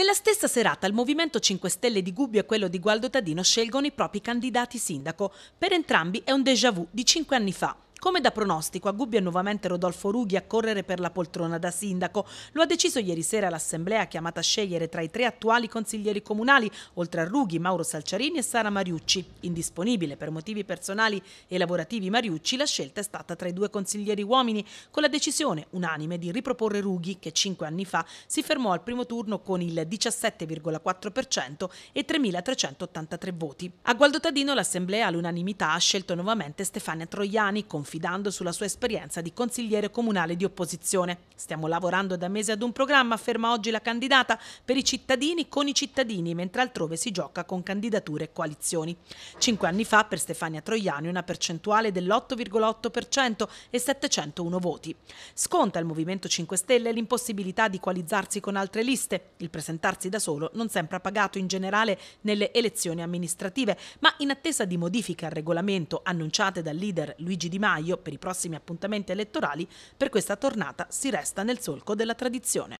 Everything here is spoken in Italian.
Nella stessa serata il Movimento 5 Stelle di Gubbio e quello di Gualdo Tadino scelgono i propri candidati sindaco. Per entrambi è un déjà vu di cinque anni fa. Come da pronostico, a Gubbio è nuovamente Rodolfo Rughi a correre per la poltrona da sindaco. Lo ha deciso ieri sera l'assemblea chiamata a scegliere tra i tre attuali consiglieri comunali, oltre a Rughi, Mauro Salciarini e Sara Mariucci. Indisponibile per motivi personali e lavorativi Mariucci, la scelta è stata tra i due consiglieri uomini, con la decisione unanime di riproporre Rughi, che cinque anni fa si fermò al primo turno con il 17,4% e 3.383 voti. A Gualdo Tadino l'assemblea all'unanimità ha scelto nuovamente Stefania Troiani, con confidando sulla sua esperienza di consigliere comunale di opposizione. Stiamo lavorando da mesi ad un programma, afferma oggi la candidata, per i cittadini con i cittadini, mentre altrove si gioca con candidature e coalizioni. Cinque anni fa per Stefania Troiani una percentuale dell'8,8% e 701 voti. Sconta il Movimento 5 Stelle l'impossibilità di coalizzarsi con altre liste. Il presentarsi da solo non sempre ha pagato in generale nelle elezioni amministrative, ma in attesa di modifiche al regolamento annunciate dal leader Luigi Di Maio, gennaio per i prossimi appuntamenti elettorali, per questa tornata si resta nel solco della tradizione.